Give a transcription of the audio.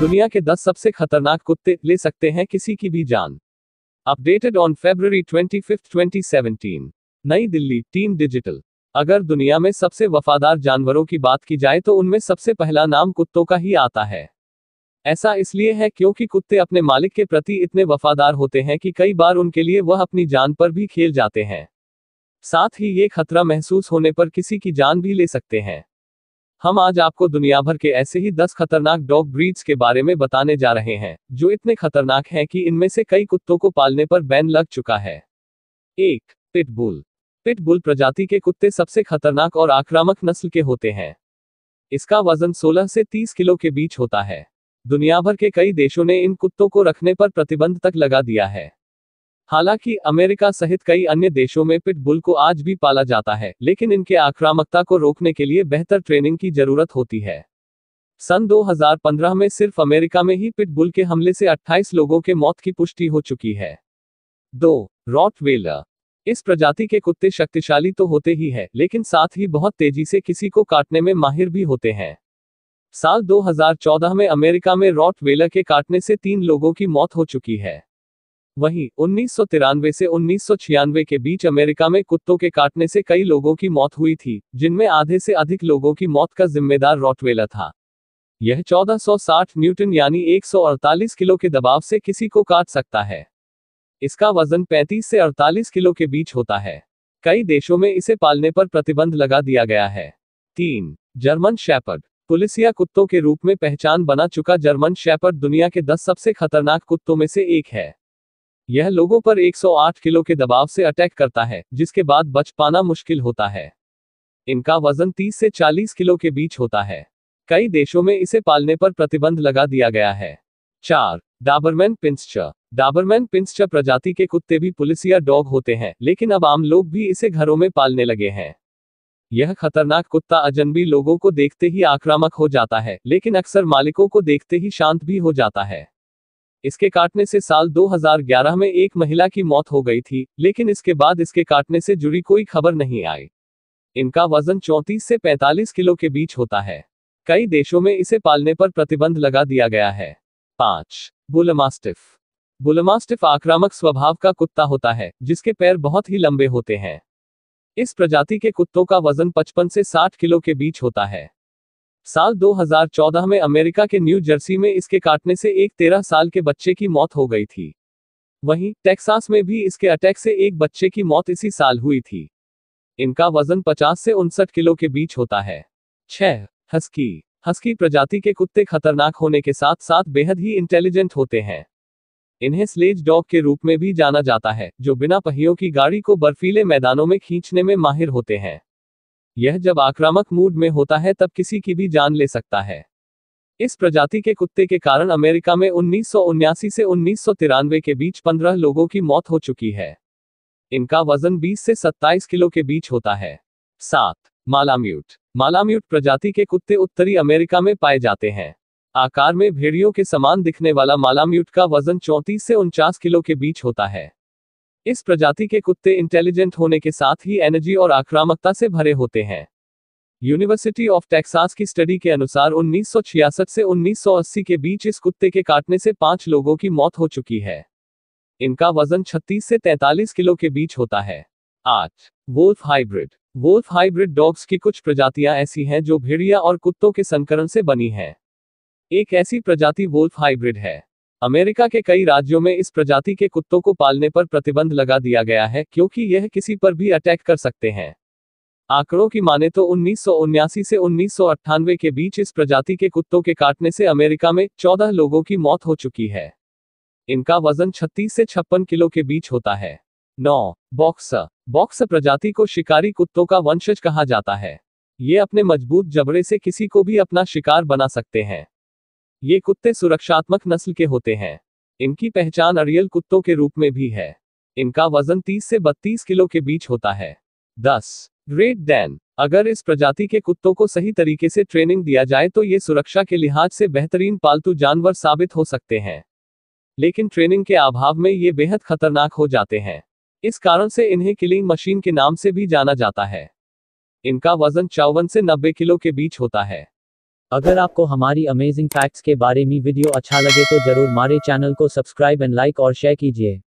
दुनिया के 10 सबसे खतरनाक कुत्ते ले सकते हैं किसी की भी जान अपडेटेड ऑन फेब्रवरी 25, 2017 नई दिल्ली टीम डिजिटल अगर दुनिया में सबसे वफादार जानवरों की बात की जाए तो उनमें सबसे पहला नाम कुत्तों का ही आता है ऐसा इसलिए है क्योंकि कुत्ते अपने मालिक के प्रति इतने वफादार होते हैं कि कई बार उनके लिए वह अपनी जान पर भी खेल जाते हैं साथ ही ये खतरा महसूस होने पर किसी की जान भी ले सकते हैं हम आज आपको दुनिया भर के ऐसे ही 10 खतरनाक डॉग ब्रीड्स के बारे में बताने जा रहे हैं जो इतने खतरनाक हैं कि इनमें से कई कुत्तों को पालने पर बैन लग चुका है एक पिटबुल पिटबुल प्रजाति के कुत्ते सबसे खतरनाक और आक्रामक नस्ल के होते हैं इसका वजन 16 से 30 किलो के बीच होता है दुनिया भर के कई देशों ने इन कुत्तों को रखने पर प्रतिबंध तक लगा दिया है हालांकि अमेरिका सहित कई अन्य देशों में पिटबुल को आज भी पाला जाता है लेकिन इनके आक्रामकता को रोकने के लिए बेहतर ट्रेनिंग की जरूरत होती है सन 2015 में सिर्फ अमेरिका में ही पिटबुल के हमले से 28 लोगों के मौत की पुष्टि हो चुकी है दो रॉट वेलर इस प्रजाति के कुत्ते शक्तिशाली तो होते ही है लेकिन साथ ही बहुत तेजी से किसी को काटने में माहिर भी होते हैं साल 2014 में अमेरिका में रॉट वेलर के काटने से तीन लोगों की मौत हो चुकी है वहीं उन्नीस से उन्नीस के बीच अमेरिका में कुत्तों के काटने से कई लोगों की मौत हुई थी जिनमें आधे से अधिक लोगों की मौत का जिम्मेदार रॉटवेला था यह 1460 न्यूटन यानी 148 किलो के दबाव से किसी को काट सकता है इसका वजन 35 से 48 किलो के बीच होता है कई देशों में इसे पालने पर प्रतिबंध लगा दिया गया है तीन जर्मन शैपर्ड पुलिसिया कुत्तों के रूप में पहचान बना चुका जर्मन शैपर्ड दुनिया के 10 सबसे खतरनाक कुत्तों में से एक है यह लोगों पर 108 किलो के दबाव से अटैक करता है जिसके बाद बच पाना मुश्किल होता है इनका वजन 30 से 40 किलो के बीच होता है कई देशों में इसे पालने पर प्रतिबंध लगा दिया गया है चार डाबरमैन पिंस्चर डाबरमैन पिंस्चर प्रजाति के कुत्ते भी पुलिसिया डॉग होते हैं लेकिन अब आम लोग भी इसे घरों में पालने लगे हैं यह खतरनाक कुत्ता अजनबी लोगों को देखते ही आक्रामक हो जाता है लेकिन अक्सर मालिकों को देखते ही शांत भी हो जाता है इसके काटने से साल 2011 में एक महिला की मौत हो गई थी लेकिन इसके बाद इसके काटने से जुड़ी कोई खबर नहीं आई इनका वजन 34 से 45 किलो के बीच होता है कई देशों में इसे पालने पर प्रतिबंध लगा दिया गया है पांच बुलमास्टिफ बुलमास्टिफ आक्रामक स्वभाव का कुत्ता होता है जिसके पैर बहुत ही लंबे होते हैं इस प्रजाति के कुत्तों का वजन 55 से 60 किलो के बीच होता है साल 2014 में अमेरिका के न्यू जर्सी में इसके काटने से एक तेरह साल के बच्चे की मौत हो गई थी वहीं टेक्सास में भी इसके अटैक से एक बच्चे की मौत इसी साल हुई थी इनका वजन 50 से उनसठ किलो के बीच होता है छह हस्की हस्की प्रजाति के कुत्ते खतरनाक होने के साथ साथ बेहद ही इंटेलिजेंट होते हैं इन्हें स्लेज डॉग के रूप में भी जाना जाता है जो बिना पहियों की गाड़ी को बर्फीले मैदानों में खींचने में माहिर होते हैं यह जब आक्रामक मूड में होता है तब किसी की भी जान ले सकता है इस प्रजाति के कुत्ते के कारण अमेरिका में उन्नीस से उन्नीस के बीच 15 लोगों की मौत हो चुकी है इनका वजन 20 से 27 किलो के बीच होता है सात मालाम्यूट मालाम्यूट प्रजाति के कुत्ते उत्तरी अमेरिका में पाए जाते हैं आकार में भेड़ियों के समान दिखने वाला मालाम्यूट का वजन चौंतीस से उनचास किलो के बीच होता है इस प्रजाति के कुत्ते इंटेलिजेंट होने के साथ ही एनर्जी और आक्रामकता से भरे होते हैं यूनिवर्सिटी ऑफ टेक्सास की स्टडी के अनुसार 1966 से 1980 के बीच इस कुत्ते के काटने से पांच लोगों की मौत हो चुकी है इनका वजन 36 से 43 किलो के बीच होता है आठ wolf hybrid wolf hybrid dogs की कुछ प्रजातियां ऐसी हैं जो भेड़िया और कुत्तों के संकरण से बनी हैं एक ऐसी प्रजाति वोल्फ हाइब्रिड है अमेरिका के कई राज्यों में इस प्रजाति के कुत्तों को पालने पर प्रतिबंध लगा दिया गया है क्योंकि यह किसी पर भी अटैक कर सकते हैं आंकड़ों की माने तो उन्नीस से उन्नीस के बीच इस प्रजाति के कुत्तों के काटने से अमेरिका में चौदह लोगों की मौत हो चुकी है इनका वजन 36 से 56 किलो के बीच होता है नौ बॉक्स बॉक्स प्रजाति को शिकारी कुत्तों का वंशज कहा जाता है ये अपने मजबूत जबड़े से किसी को भी अपना शिकार बना सकते हैं ये कुत्ते सुरक्षात्मक नस्ल के होते हैं इनकी पहचान अरियल कुत्तों के रूप में भी है इनका वजन 30 से 32 किलो के बीच होता है 10. ग्रेट डैन अगर इस प्रजाति के कुत्तों को सही तरीके से ट्रेनिंग दिया जाए तो ये सुरक्षा के लिहाज से बेहतरीन पालतू जानवर साबित हो सकते हैं लेकिन ट्रेनिंग के अभाव में ये बेहद खतरनाक हो जाते हैं इस कारण से इन्हें किलिंग मशीन के नाम से भी जाना जाता है इनका वजन चौवन से नब्बे किलो के बीच होता है अगर आपको हमारी अमेजिंग फैक्ट्स के बारे में वीडियो अच्छा लगे तो जरूर हमारे चैनल को सब्सक्राइब एंड लाइक और शेयर कीजिए